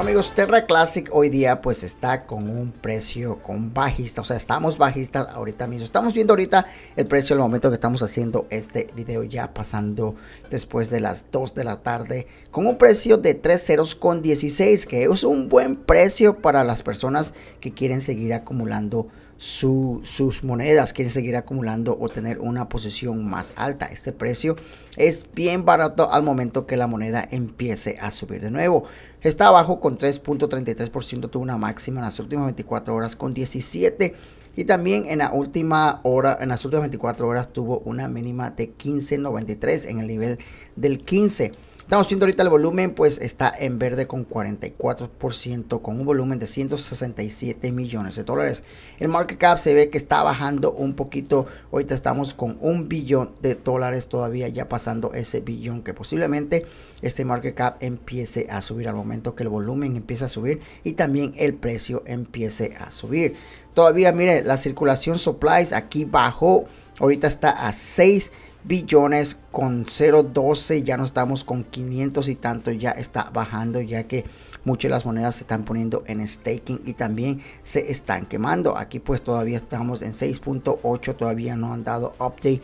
amigos, Terra Classic hoy día pues está con un precio con bajista, o sea, estamos bajistas ahorita mismo. Estamos viendo ahorita el precio el momento que estamos haciendo este video ya pasando después de las 2 de la tarde con un precio de 3 ceros con 16, que es un buen precio para las personas que quieren seguir acumulando sus monedas, quieren seguir acumulando o tener una posición más alta. Este precio es bien barato al momento que la moneda empiece a subir de nuevo. Está abajo con 3.33%, tuvo una máxima en las últimas 24 horas con 17. Y también en la última hora, en las últimas 24 horas tuvo una mínima de 15.93 en el nivel del 15. Estamos viendo ahorita el volumen, pues está en verde con 44%, con un volumen de 167 millones de dólares. El market cap se ve que está bajando un poquito. Ahorita estamos con un billón de dólares todavía, ya pasando ese billón que posiblemente este market cap empiece a subir al momento que el volumen empiece a subir y también el precio empiece a subir. Todavía, mire, la circulación supplies aquí bajó. Ahorita está a 6 billones con 0.12, ya no estamos con 500 y tanto, ya está bajando ya que muchas de las monedas se están poniendo en staking y también se están quemando. Aquí pues todavía estamos en 6.8, todavía no han dado update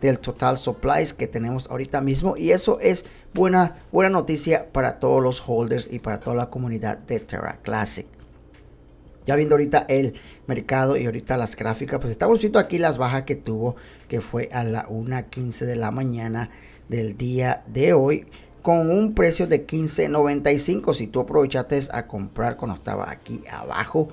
del total supplies que tenemos ahorita mismo y eso es buena buena noticia para todos los holders y para toda la comunidad de Terra Classic ya viendo ahorita el mercado y ahorita las gráficas, pues estamos viendo aquí las bajas que tuvo, que fue a la 1.15 de la mañana del día de hoy, con un precio de 15.95. Si tú aprovechaste a comprar cuando estaba aquí abajo,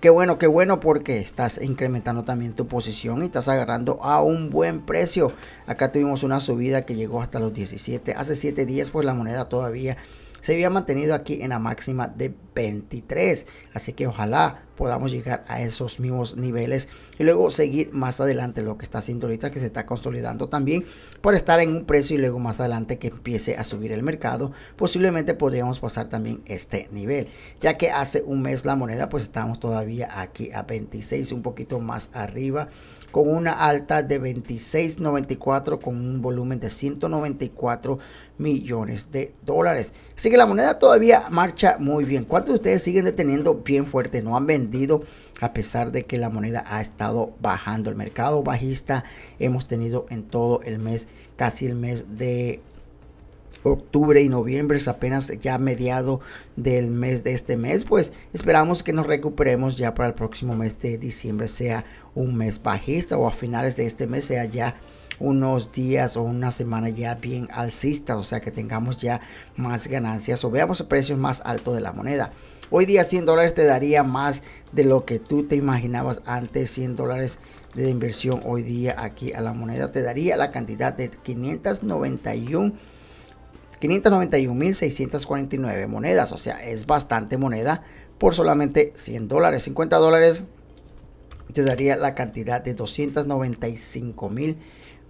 qué bueno, qué bueno, porque estás incrementando también tu posición y estás agarrando a un buen precio. Acá tuvimos una subida que llegó hasta los 17, hace 7 días, pues la moneda todavía se había mantenido aquí en la máxima de 23. Así que ojalá podamos llegar a esos mismos niveles y luego seguir más adelante lo que está haciendo ahorita que se está consolidando también por estar en un precio y luego más adelante que empiece a subir el mercado posiblemente podríamos pasar también este nivel ya que hace un mes la moneda pues estábamos todavía aquí a 26 un poquito más arriba con una alta de 26.94 con un volumen de 194 millones de dólares. Así que la moneda todavía marcha muy bien. ¿Cuántos de ustedes siguen deteniendo bien fuerte? No han vendido a pesar de que la moneda ha estado bajando. El mercado bajista hemos tenido en todo el mes, casi el mes de octubre y noviembre, es apenas ya mediado del mes de este mes, pues esperamos que nos recuperemos ya para el próximo mes de diciembre, sea un mes bajista o a finales de este mes sea ya unos días o una semana ya bien alcista, o sea que tengamos ya más ganancias o veamos precios más altos de la moneda. Hoy día 100 dólares te daría más de lo que tú te imaginabas antes. 100 dólares de inversión hoy día aquí a la moneda te daría la cantidad de 591 591.649 monedas, o sea, es bastante moneda por solamente 100 dólares, 50 dólares te daría la cantidad de 295,000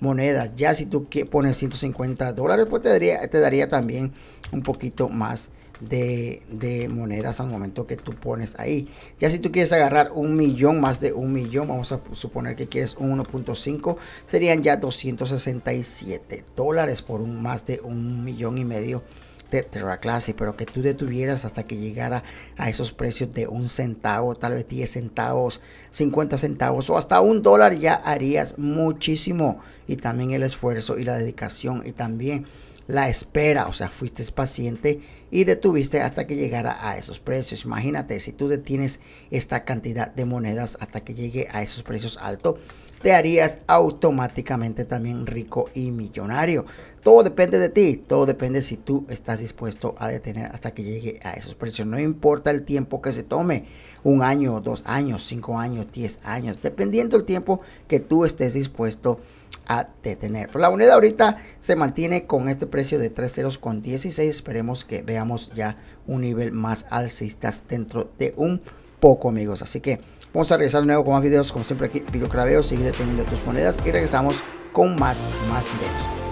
monedas. Ya si tú pones 150 dólares, pues te daría, te daría también un poquito más de, monedas al momento que tú pones ahí. Ya si tú quieres agarrar un millón, más de un millón, vamos a suponer que quieres un 1.5, serían ya 267 dólares por un, más de un millón y medio de Terra Classic, pero que tú detuvieras hasta que llegara a esos precios de un centavo, tal vez 10 centavos, 50 centavos o hasta un dólar, ya harías muchísimo. Y también el esfuerzo y la dedicación y también la espera, o sea, fuiste paciente y detuviste hasta que llegara a esos precios. Imagínate, si tú detienes esta cantidad de monedas hasta que llegue a esos precios altos, te harías automáticamente también rico y millonario. Todo depende de ti, todo depende si tú estás dispuesto a detener hasta que llegue a esos precios. No importa el tiempo que se tome, un año, dos años, cinco años, diez años, dependiendo el tiempo que tú estés dispuesto a detener. Pues la moneda ahorita se mantiene con este precio de 3.16. Esperemos que veamos ya un nivel más alcistas dentro de un poco, amigos. Así que Vamos a regresar de nuevo con más videos, como siempre aquí, Pico Craveo, sigue deteniendo tus monedas y regresamos con más, más videos.